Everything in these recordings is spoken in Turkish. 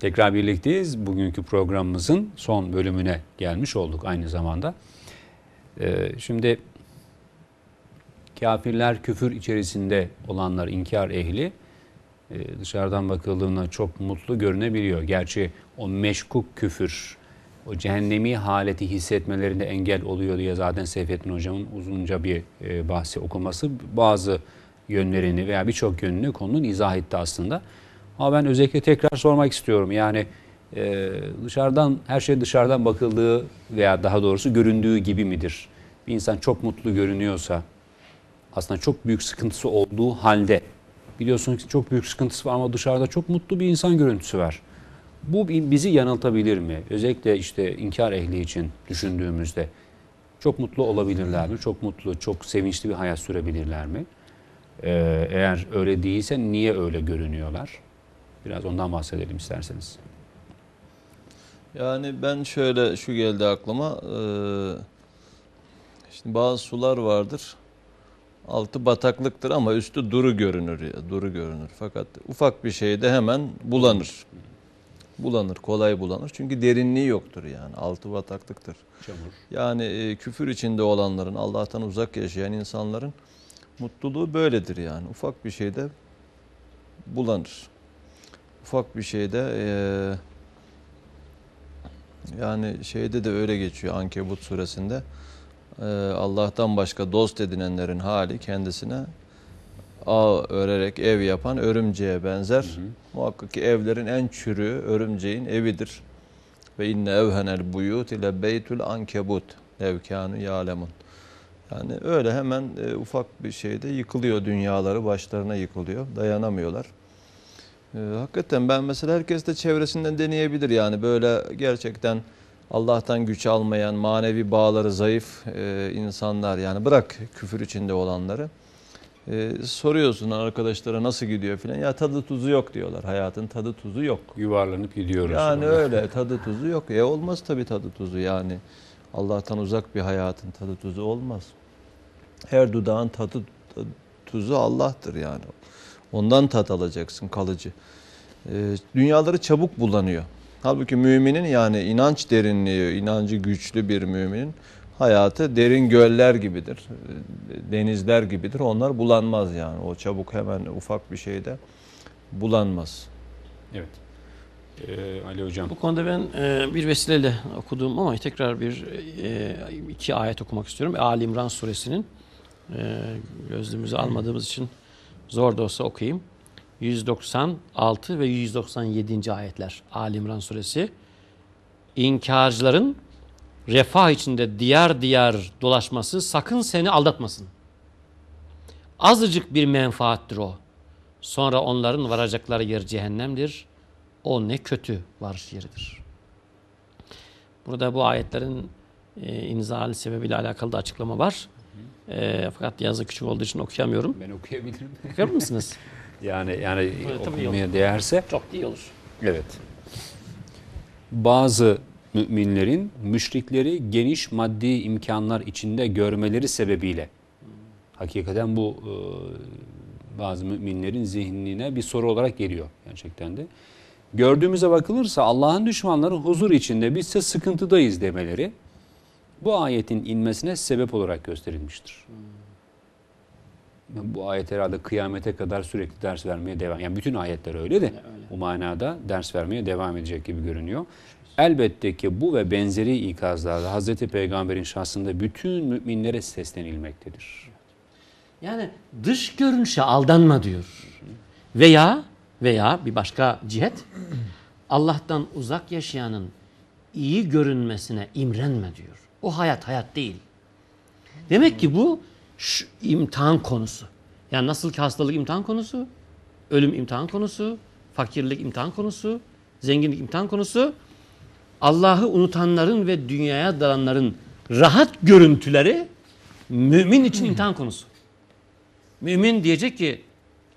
Tekrar birlikteyiz. Bugünkü programımızın son bölümüne gelmiş olduk aynı zamanda. Ee, şimdi kafirler küfür içerisinde olanlar inkar ehli e, dışarıdan bakıldığında çok mutlu görünebiliyor. Gerçi o meşkuk küfür, o cehennemi haleti hissetmelerinde engel oluyor diye zaten Seyfettin Hocam'ın uzunca bir e, bahsi okuması bazı yönlerini veya birçok yönünü konunun izah etti aslında. Ama ben özellikle tekrar sormak istiyorum. Yani e, dışarıdan her şey dışarıdan bakıldığı veya daha doğrusu göründüğü gibi midir? Bir insan çok mutlu görünüyorsa aslında çok büyük sıkıntısı olduğu halde biliyorsunuz ki çok büyük sıkıntısı var ama dışarıda çok mutlu bir insan görüntüsü var. Bu bizi yanıltabilir mi? Özellikle işte inkar ehli için düşündüğümüzde çok mutlu olabilirler mi? Çok mutlu, çok sevinçli bir hayat sürebilirler mi? Ee, eğer öyle değilse niye öyle görünüyorlar? Biraz ondan bahsedelim isterseniz. Yani ben şöyle şu geldi aklıma. Ee, şimdi bazı sular vardır. Altı bataklıktır ama üstü duru görünür. Ya, duru görünür. Fakat ufak bir şeyde hemen bulanır. Bulanır, kolay bulanır. Çünkü derinliği yoktur yani. Altı bataklıktır. Çamur. Yani e, küfür içinde olanların, Allah'tan uzak yaşayan insanların mutluluğu böyledir yani. Ufak bir şeyde bulanır ufak bir şeyde e, yani şeyde de öyle geçiyor Ankebut suresinde. E, Allah'tan başka dost edinenlerin hali kendisine ağ örerek ev yapan örümceğe benzer. Hı hı. Muhakkak ki evlerin en çürüğü örümceğin evidir. Ve inne evhenel buyut ile beytül ankebut levkânü yalemun Yani öyle hemen e, ufak bir şeyde yıkılıyor dünyaları, başlarına yıkılıyor. Dayanamıyorlar. Ee, hakikaten ben mesela herkes de çevresinden deneyebilir yani böyle gerçekten Allah'tan güç almayan manevi bağları zayıf e, insanlar yani bırak küfür içinde olanları. E, soruyorsun arkadaşlara nasıl gidiyor filan ya tadı tuzu yok diyorlar hayatın tadı tuzu yok. Yuvarlanıp gidiyoruz. Yani sonra. öyle tadı tuzu yok. E olmaz tabii tadı tuzu yani Allah'tan uzak bir hayatın tadı tuzu olmaz. Her dudağın tadı tuzu Allah'tır yani. Ondan tat alacaksın kalıcı. E, dünyaları çabuk bulanıyor. Halbuki müminin yani inanç derinliği, inancı güçlü bir müminin hayatı derin göller gibidir. E, denizler gibidir. Onlar bulanmaz yani. O çabuk hemen ufak bir şeyde bulanmaz. Evet. Ee, Ali Hocam. Bu konuda ben e, bir vesileyle okuduğum ama tekrar bir e, iki ayet okumak istiyorum. Ali İmran suresinin e, gözlüğümüzü almadığımız için zor da olsa okuyayım. 196 ve 197. ayetler Ali İmran suresi. İnkarcıların refah içinde diyar diyar dolaşması sakın seni aldatmasın. Azıcık bir menfaattir o. Sonra onların varacakları yer cehennemdir. O ne kötü varış yeridir. Burada bu ayetlerin e, imzalı sebebiyle alakalı da açıklama var. E, fakat yazı küçük olduğu için okuyamıyorum. Ben okuyabilirim. Okuyabilir misiniz? yani yani evet, okumaya değerse. Çok iyi olur. Evet. Bazı müminlerin müşrikleri geniş maddi imkanlar içinde görmeleri sebebiyle hakikaten bu e, bazı müminlerin zihnine bir soru olarak geliyor gerçekten de. Gördüğümüze bakılırsa Allah'ın düşmanları huzur içinde biz ise sıkıntıdayız demeleri bu ayetin inmesine sebep olarak gösterilmiştir. Yani bu ayet herhalde kıyamete kadar sürekli ders vermeye devam. Yani bütün ayetler öyle de bu manada ders vermeye devam edecek gibi görünüyor. Elbette ki bu ve benzeri ikazlarda Hz. Peygamber'in şahsında bütün müminlere seslenilmektedir. Yani dış görünüşe aldanma diyor. Veya veya bir başka cihet Allah'tan uzak yaşayanın iyi görünmesine imrenme diyor. O hayat hayat değil. Demek ki bu şu imtihan konusu. Yani nasıl ki hastalık imtihan konusu, ölüm imtihan konusu, fakirlik imtihan konusu, zenginlik imtihan konusu. Allah'ı unutanların ve dünyaya dalanların rahat görüntüleri mümin için hmm. imtihan konusu. Mümin diyecek ki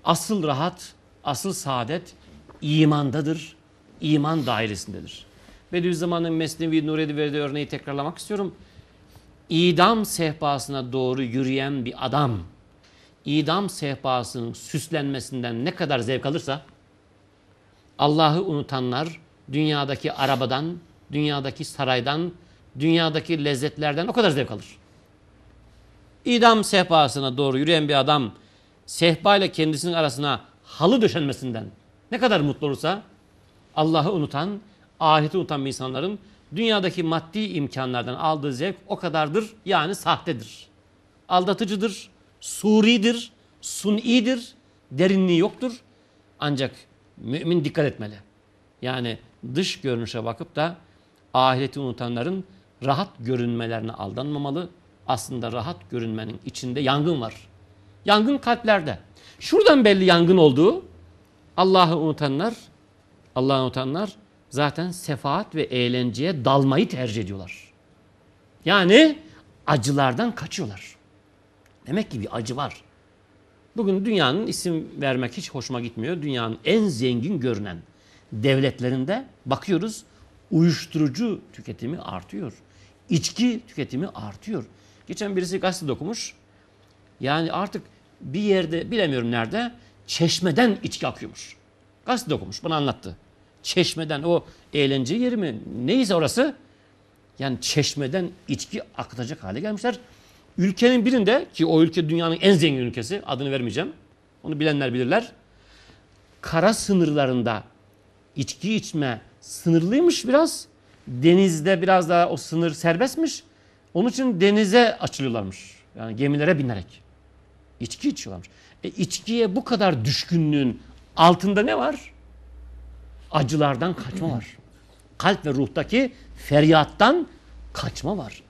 asıl rahat, asıl saadet imandadır, iman dairesindedir. Bediüzzaman'ın Mesnevi Nuredi verdiği örneği tekrarlamak istiyorum. İdam sehpasına doğru yürüyen bir adam, idam sehpasının süslenmesinden ne kadar zevk alırsa, Allah'ı unutanlar dünyadaki arabadan, dünyadaki saraydan, dünyadaki lezzetlerden o kadar zevk alır. İdam sehpasına doğru yürüyen bir adam sehpa ile kendisinin arasına halı döşenmesinden ne kadar mutlu olursa Allah'ı unutan ahireti unutan insanların dünyadaki maddi imkanlardan aldığı zevk o kadardır yani sahtedir. Aldatıcıdır, suridir, sunidir, derinliği yoktur. Ancak mümin dikkat etmeli. Yani dış görünüşe bakıp da ahireti unutanların rahat görünmelerine aldanmamalı. Aslında rahat görünmenin içinde yangın var. Yangın kalplerde. Şuradan belli yangın olduğu Allah'ı unutanlar, Allah'ı unutanlar zaten sefaat ve eğlenceye dalmayı tercih ediyorlar. Yani acılardan kaçıyorlar. Demek ki bir acı var. Bugün dünyanın isim vermek hiç hoşuma gitmiyor. Dünyanın en zengin görünen devletlerinde bakıyoruz uyuşturucu tüketimi artıyor. İçki tüketimi artıyor. Geçen birisi gazete okumuş. Yani artık bir yerde bilemiyorum nerede çeşmeden içki akıyormuş. Gazete okumuş bunu anlattı çeşmeden o eğlence yeri mi neyse orası yani çeşmeden içki akıtacak hale gelmişler. Ülkenin birinde ki o ülke dünyanın en zengin ülkesi adını vermeyeceğim. Onu bilenler bilirler. Kara sınırlarında içki içme sınırlıymış biraz. Denizde biraz daha o sınır serbestmiş. Onun için denize açılıyorlarmış. Yani gemilere binerek. İçki içiyorlarmış. E içkiye bu kadar düşkünlüğün altında ne var? acılardan kaçma var. Kalp ve ruhtaki feryattan kaçma var.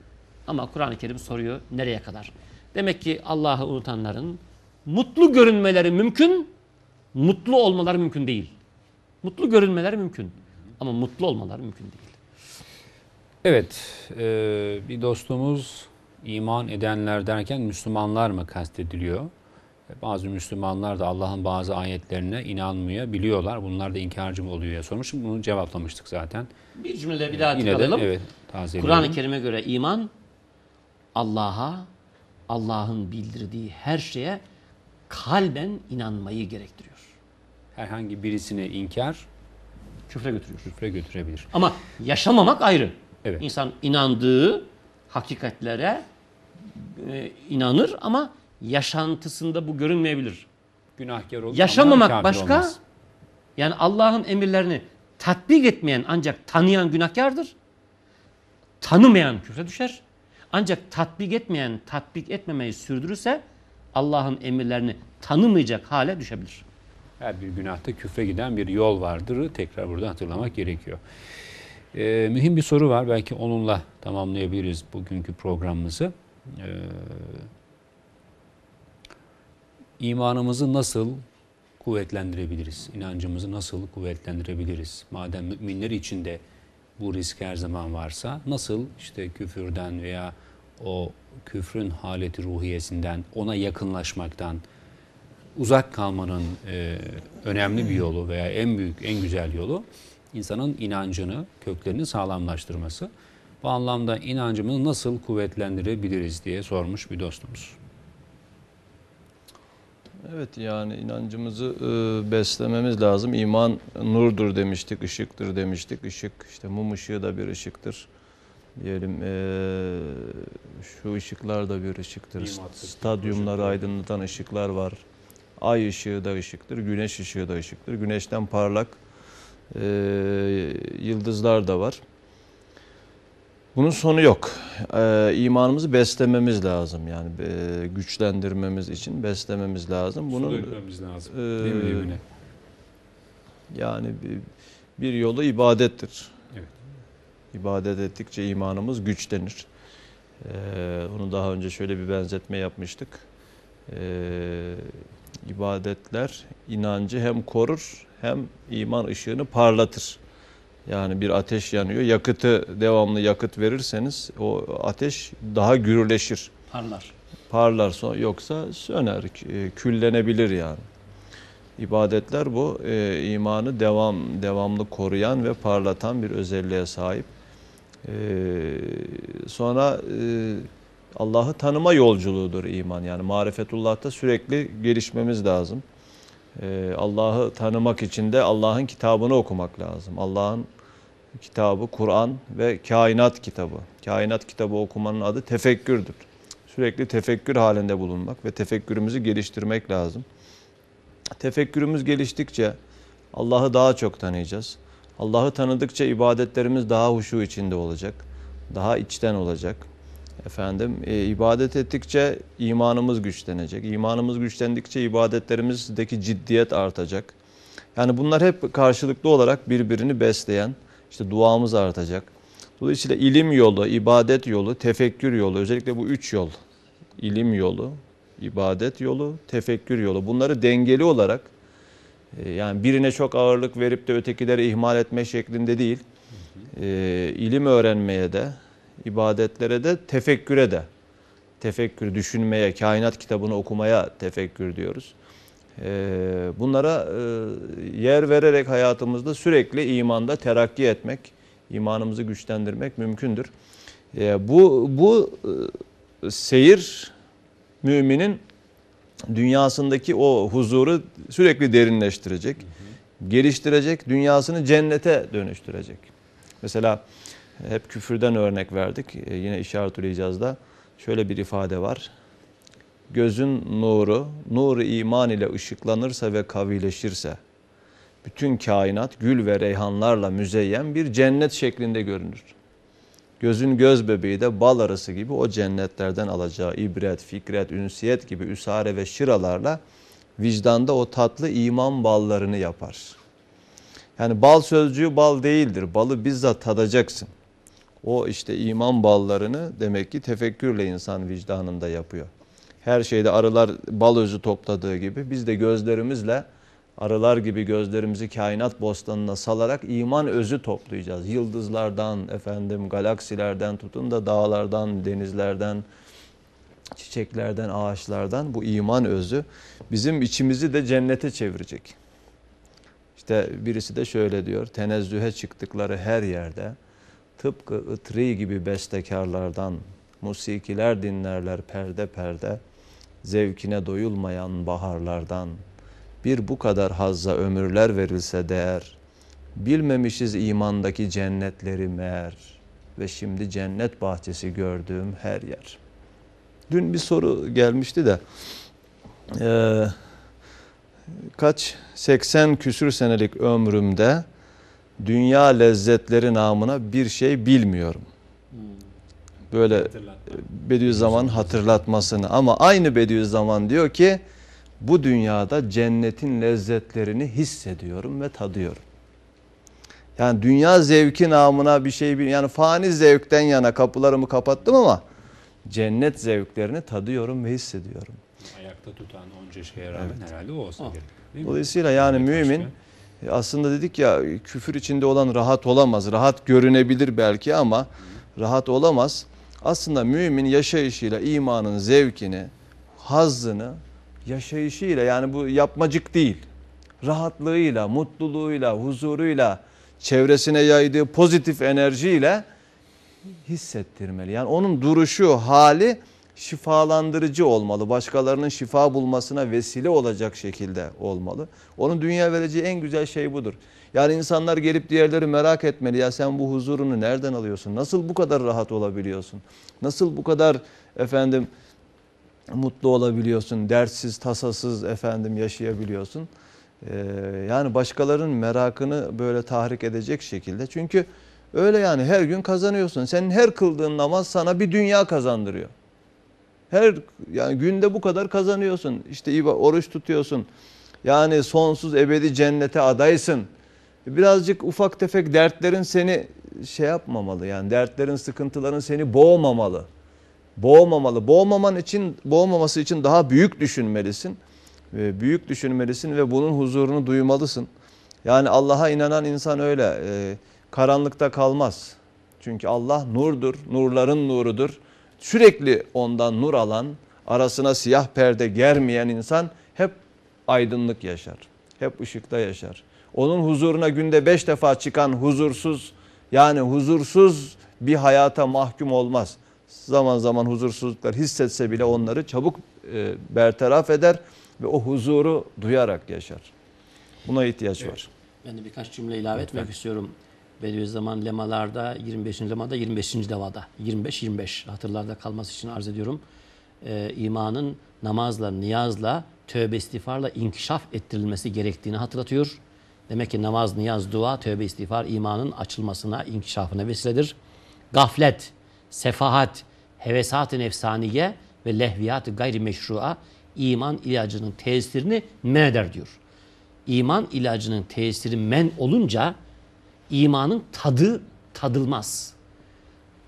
Ama Kur'an-ı Kerim soruyor nereye kadar? Demek ki Allah'ı unutanların mutlu görünmeleri mümkün, mutlu olmaları mümkün değil. Mutlu görünmeleri mümkün ama mutlu olmaları mümkün değil. Evet, e, bir dostumuz iman edenler derken Müslümanlar mı kastediliyor? Bazı Müslümanlar da Allah'ın bazı ayetlerine inanmıyor, biliyorlar. Bunlar da inkarcı mı oluyor diye sormuştum. Bunu cevaplamıştık zaten. Bir cümle bir daha tıkalayalım. Evet, Kur'an-ı Kerim'e göre iman Allah'a, Allah'ın bildirdiği her şeye kalben inanmayı gerektiriyor. Herhangi birisine inkar küfre götürüyor. Küfre götürebilir. Ama yaşamamak ayrı. Evet. İnsan inandığı hakikatlere e, inanır ama yaşantısında bu görünmeyebilir. Günahkar olur. Yaşamamak başka. Olmaz. Yani Allah'ın emirlerini tatbik etmeyen ancak tanıyan günahkardır. Tanımayan küfre düşer. Ancak tatbik etmeyen tatbik etmemeyi sürdürürse Allah'ın emirlerini tanımayacak hale düşebilir. Her bir günahta küfre giden bir yol vardır. Tekrar burada hatırlamak gerekiyor. Ee, mühim bir soru var. Belki onunla tamamlayabiliriz bugünkü programımızı. Ee, imanımızı nasıl kuvvetlendirebiliriz? İnancımızı nasıl kuvvetlendirebiliriz? Madem müminler içinde bu risk her zaman varsa nasıl işte küfürden veya o küfrün haleti ruhiyesinden ona yakınlaşmaktan uzak kalmanın e, önemli bir yolu veya en büyük en güzel yolu insanın inancını köklerini sağlamlaştırması. Bu anlamda inancımızı nasıl kuvvetlendirebiliriz diye sormuş bir dostumuz. Evet yani inancımızı e, beslememiz lazım. İman nurdur demiştik, ışıktır demiştik. Işık işte mum ışığı da bir ışıktır. Diyelim e, şu ışıklar da bir ışıktır. Stadyumları aydınlatan ışıklar var. Ay ışığı da ışıktır, güneş ışığı da ışıktır. Güneşten parlak e, yıldızlar da var. Bunun sonu yok. Ee, imanımızı beslememiz lazım yani e, güçlendirmemiz için beslememiz lazım. Bunu dökmemiz lazım. E, yani bir, bir yolu ibadettir. Evet. İbadet ettikçe imanımız güçlenir. Ee, onu daha önce şöyle bir benzetme yapmıştık. Ee, ibadetler inancı hem korur hem iman ışığını parlatır. Yani bir ateş yanıyor. Yakıtı devamlı yakıt verirseniz o ateş daha gürleşir. Parlar. Parlar yoksa söner, e, küllenebilir yani. İbadetler bu e, imanı devam devamlı koruyan ve parlatan bir özelliğe sahip. E, sonra e, Allah'ı tanıma yolculuğudur iman yani marifetullah'ta sürekli gelişmemiz lazım. Ee, Allah'ı tanımak için de Allah'ın kitabını okumak lazım. Allah'ın kitabı Kur'an ve kainat kitabı. Kainat kitabı okumanın adı tefekkürdür. Sürekli tefekkür halinde bulunmak ve tefekkürümüzü geliştirmek lazım. Tefekkürümüz geliştikçe Allah'ı daha çok tanıyacağız. Allah'ı tanıdıkça ibadetlerimiz daha huşu içinde olacak. Daha içten olacak. Efendim e, ibadet ettikçe imanımız güçlenecek. İmanımız güçlendikçe ibadetlerimizdeki ciddiyet artacak. Yani bunlar hep karşılıklı olarak birbirini besleyen, işte duamız artacak. Dolayısıyla ilim yolu, ibadet yolu, tefekkür yolu, özellikle bu üç yol, ilim yolu, ibadet yolu, tefekkür yolu. Bunları dengeli olarak e, yani birine çok ağırlık verip de ötekileri ihmal etme şeklinde değil, e, ilim öğrenmeye de, ibadetlere de tefekküre de tefekkür düşünmeye, kainat kitabını okumaya tefekkür diyoruz. Ee, bunlara e, yer vererek hayatımızda sürekli imanda terakki etmek, imanımızı güçlendirmek mümkündür. Ee, bu, bu e, seyir müminin dünyasındaki o huzuru sürekli derinleştirecek, geliştirecek, dünyasını cennete dönüştürecek. Mesela hep küfürden örnek verdik. E, yine işaret da şöyle bir ifade var. Gözün nuru, nuru iman ile ışıklanırsa ve kavileşirse, bütün kainat gül ve reyhanlarla müzeyyen bir cennet şeklinde görünür. Gözün göz bebeği de bal arısı gibi o cennetlerden alacağı ibret, fikret, ünsiyet gibi üsare ve şıralarla vicdanda o tatlı iman ballarını yapar. Yani bal sözcüğü bal değildir. Balı bizzat tadacaksın o işte iman ballarını demek ki tefekkürle insan vicdanında yapıyor. Her şeyde arılar bal özü topladığı gibi biz de gözlerimizle arılar gibi gözlerimizi kainat bostanına salarak iman özü toplayacağız. Yıldızlardan, efendim galaksilerden tutun da dağlardan, denizlerden, çiçeklerden, ağaçlardan bu iman özü bizim içimizi de cennete çevirecek. İşte birisi de şöyle diyor. Tenezzühe çıktıkları her yerde tıpkı ıtri gibi bestekarlardan, musikiler dinlerler perde perde, zevkine doyulmayan baharlardan, bir bu kadar hazza ömürler verilse değer, bilmemişiz imandaki cennetleri meğer ve şimdi cennet bahçesi gördüğüm her yer. Dün bir soru gelmişti de, e, kaç 80 küsür senelik ömrümde dünya lezzetleri namına bir şey bilmiyorum. Böyle e, Bediüzzaman hatırlatmasını ama aynı Bediüzzaman diyor ki bu dünyada cennetin lezzetlerini hissediyorum ve tadıyorum. Yani dünya zevki namına bir şey yani fani zevkten yana kapılarımı kapattım ama cennet zevklerini tadıyorum ve hissediyorum. Ayakta tutan onca şeye rağmen evet. herhalde o olsa ah. gerek. Dolayısıyla yani mümin başka aslında dedik ya küfür içinde olan rahat olamaz. Rahat görünebilir belki ama rahat olamaz. Aslında mümin yaşayışıyla imanın zevkini, hazzını yaşayışıyla yani bu yapmacık değil. Rahatlığıyla, mutluluğuyla, huzuruyla, çevresine yaydığı pozitif enerjiyle hissettirmeli. Yani onun duruşu, hali şifalandırıcı olmalı. Başkalarının şifa bulmasına vesile olacak şekilde olmalı. Onun dünya vereceği en güzel şey budur. Yani insanlar gelip diğerleri merak etmeli. Ya sen bu huzurunu nereden alıyorsun? Nasıl bu kadar rahat olabiliyorsun? Nasıl bu kadar efendim mutlu olabiliyorsun? Dertsiz, tasasız efendim yaşayabiliyorsun. Ee, yani başkalarının merakını böyle tahrik edecek şekilde. Çünkü öyle yani her gün kazanıyorsun. Senin her kıldığın namaz sana bir dünya kazandırıyor. Her yani günde bu kadar kazanıyorsun. İşte oruç tutuyorsun. Yani sonsuz ebedi cennete adaysın. Birazcık ufak tefek dertlerin seni şey yapmamalı. Yani dertlerin, sıkıntıların seni boğmamalı. Boğmamalı. Boğmaman için, boğmaması için daha büyük düşünmelisin. Ve büyük düşünmelisin ve bunun huzurunu duymalısın. Yani Allah'a inanan insan öyle. Ee, karanlıkta kalmaz. Çünkü Allah nurdur, nurların nurudur sürekli ondan nur alan, arasına siyah perde germeyen insan hep aydınlık yaşar. Hep ışıkta yaşar. Onun huzuruna günde beş defa çıkan huzursuz yani huzursuz bir hayata mahkum olmaz. Zaman zaman huzursuzluklar hissetse bile onları çabuk e, bertaraf eder ve o huzuru duyarak yaşar. Buna ihtiyaç evet. var. Ben de birkaç cümle ilave Lütfen. etmek istiyorum. Bediüzzaman lemalarda 25. lemada 25. levada 25-25 hatırlarda kalması için arz ediyorum. E, imanın namazla, niyazla, tövbe istiğfarla inkişaf ettirilmesi gerektiğini hatırlatıyor. Demek ki namaz, niyaz, dua, tövbe istiğfar imanın açılmasına, inkişafına vesiledir. Gaflet, sefahat, hevesat-ı nefsaniye ve lehviyat-ı gayri meşrua iman ilacının tesirini men eder diyor. İman ilacının tesiri men olunca imanın tadı tadılmaz.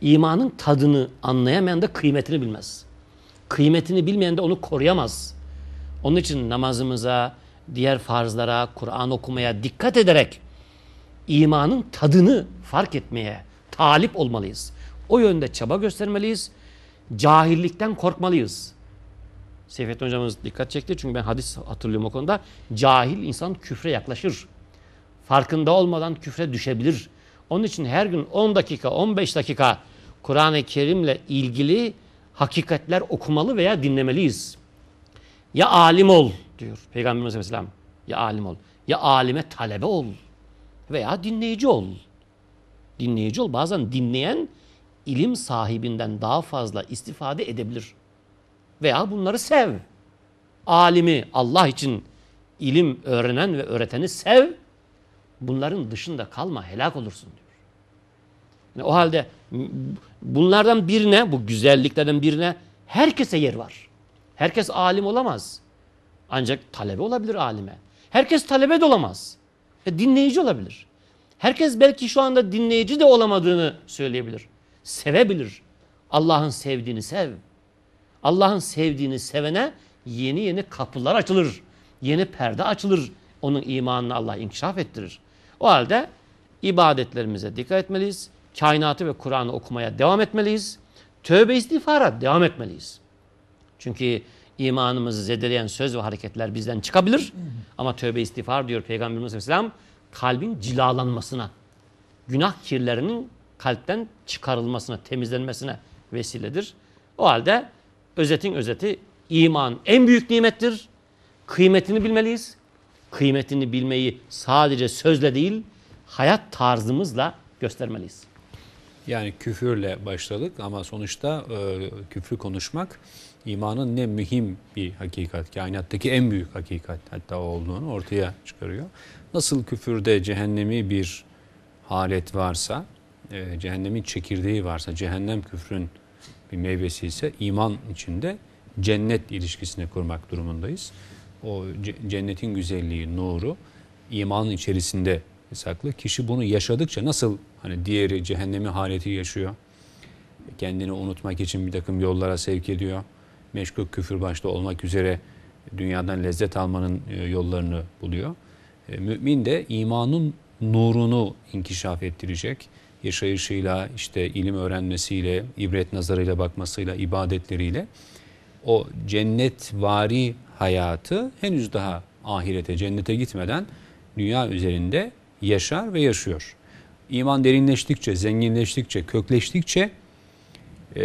İmanın tadını anlayamayan da kıymetini bilmez. Kıymetini bilmeyen de onu koruyamaz. Onun için namazımıza, diğer farzlara, Kur'an okumaya dikkat ederek imanın tadını fark etmeye talip olmalıyız. O yönde çaba göstermeliyiz. Cahillikten korkmalıyız. Seyfettin hocamız dikkat çekti çünkü ben hadis hatırlıyorum o konuda. Cahil insan küfre yaklaşır farkında olmadan küfre düşebilir. Onun için her gün 10 dakika, 15 dakika Kur'an-ı Kerim'le ilgili hakikatler okumalı veya dinlemeliyiz. Ya alim ol diyor Peygamberimiz Aleyhisselam. Ya alim ol. Ya alime talebe ol. Veya dinleyici ol. Dinleyici ol. Bazen dinleyen ilim sahibinden daha fazla istifade edebilir. Veya bunları sev. Alimi Allah için ilim öğrenen ve öğreteni sev bunların dışında kalma helak olursun diyor. Yani o halde bunlardan birine bu güzelliklerden birine herkese yer var. Herkes alim olamaz. Ancak talebe olabilir alime. Herkes talebe de olamaz. E, dinleyici olabilir. Herkes belki şu anda dinleyici de olamadığını söyleyebilir. Sevebilir. Allah'ın sevdiğini sev. Allah'ın sevdiğini sevene yeni yeni kapılar açılır. Yeni perde açılır. Onun imanını Allah inkişaf ettirir. O halde ibadetlerimize dikkat etmeliyiz. Kainatı ve Kur'an'ı okumaya devam etmeliyiz. Tövbe istiğfara devam etmeliyiz. Çünkü imanımızı zedeleyen söz ve hareketler bizden çıkabilir. Ama tövbe istiğfar diyor Peygamberimiz Aleyhisselam kalbin cilalanmasına, günah kirlerinin kalpten çıkarılmasına, temizlenmesine vesiledir. O halde özetin özeti iman en büyük nimettir. Kıymetini bilmeliyiz kıymetini bilmeyi sadece sözle değil hayat tarzımızla göstermeliyiz. Yani küfürle başladık ama sonuçta e, küfrü konuşmak imanın ne mühim bir hakikat, kainattaki en büyük hakikat hatta olduğunu ortaya çıkarıyor. Nasıl küfürde cehennemi bir halet varsa, e, cehennemin çekirdeği varsa, cehennem küfrün bir meyvesi ise iman içinde cennet ilişkisini kurmak durumundayız o cennetin güzelliği, nuru imanın içerisinde saklı. Kişi bunu yaşadıkça nasıl hani diğeri cehennemi haleti yaşıyor. Kendini unutmak için bir takım yollara sevk ediyor. Meşgul küfür başta olmak üzere dünyadan lezzet almanın e, yollarını buluyor. E, mümin de imanın nurunu inkişaf ettirecek. Yaşayışıyla, işte ilim öğrenmesiyle, ibret nazarıyla bakmasıyla, ibadetleriyle o cennet cennetvari hayatı henüz daha ahirete, cennete gitmeden dünya üzerinde yaşar ve yaşıyor. İman derinleştikçe, zenginleştikçe, kökleştikçe e,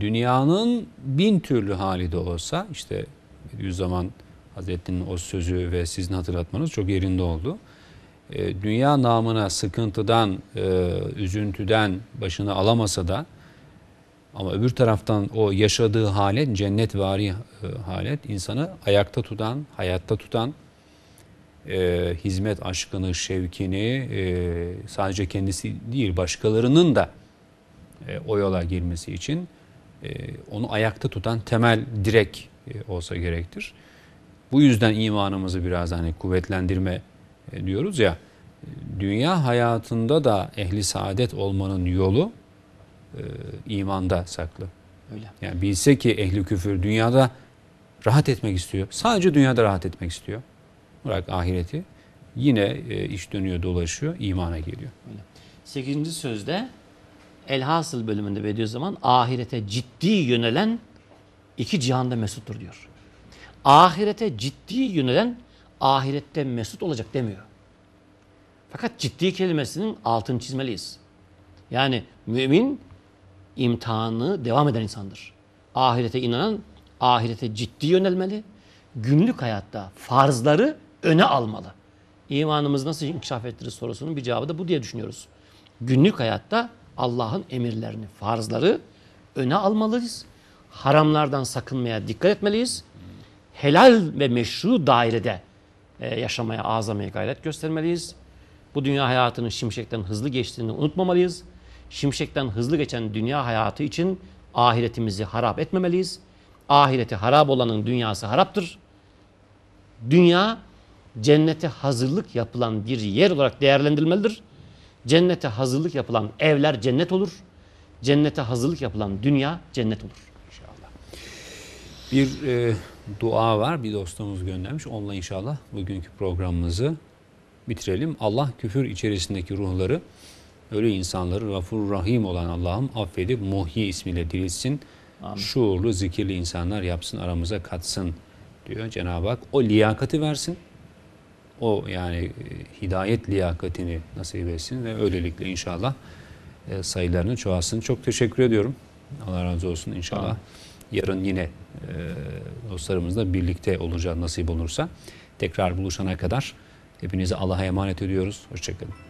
dünyanın bin türlü hali de olsa işte zaman Hazretinin o sözü ve sizin hatırlatmanız çok yerinde oldu. E, dünya namına sıkıntıdan, e, üzüntüden başını alamasa da ama öbür taraftan o yaşadığı halet, cennetvari e, halet insanı ayakta tutan, hayatta tutan, e, hizmet aşkını, şevkini e, sadece kendisi değil başkalarının da e, o yola girmesi için e, onu ayakta tutan temel direk e, olsa gerektir. Bu yüzden imanımızı biraz hani kuvvetlendirme e, diyoruz ya. Dünya hayatında da ehli saadet olmanın yolu e, imanda saklı. Öyle. Yani bilse ki ehli küfür dünyada rahat etmek istiyor. Sadece dünyada rahat etmek istiyor. Bırak ahireti. Yine e, iş dönüyor dolaşıyor imana geliyor. Öyle. 8. sözde Elhasıl bölümünde ve zaman ahirete ciddi yönelen iki cihanda mesuttur diyor. Ahirete ciddi yönelen ahirette mesut olacak demiyor. Fakat ciddi kelimesinin altını çizmeliyiz. Yani mümin imtihanı devam eden insandır. Ahirete inanan ahirete ciddi yönelmeli. Günlük hayatta farzları öne almalı. İmanımız nasıl inkişaf ettirir sorusunun bir cevabı da bu diye düşünüyoruz. Günlük hayatta Allah'ın emirlerini, farzları öne almalıyız. Haramlardan sakınmaya dikkat etmeliyiz. Helal ve meşru dairede e, yaşamaya, azamaya gayret göstermeliyiz. Bu dünya hayatının şimşekten hızlı geçtiğini unutmamalıyız şimşekten hızlı geçen dünya hayatı için ahiretimizi harap etmemeliyiz. Ahireti harap olanın dünyası haraptır. Dünya cennete hazırlık yapılan bir yer olarak değerlendirilmelidir. Cennete hazırlık yapılan evler cennet olur. Cennete hazırlık yapılan dünya cennet olur. İnşallah. Bir e, dua var bir dostumuz göndermiş. Onunla inşallah bugünkü programımızı bitirelim. Allah küfür içerisindeki ruhları Ölü insanları Rafur Rahim olan Allah'ım affedip Muhyi ismiyle dirilsin. Amin. Şuurlu, zikirli insanlar yapsın, aramıza katsın diyor Cenab-ı Hak. O liyakati versin. O yani e, hidayet liyakatini nasip etsin ve öylelikle inşallah e, sayılarını çoğalsın. Çok teşekkür ediyorum. Allah razı olsun inşallah. Amin. Yarın yine e, dostlarımızla birlikte olacağı nasip olursa. Tekrar buluşana kadar hepinizi Allah'a emanet ediyoruz. Hoşçakalın.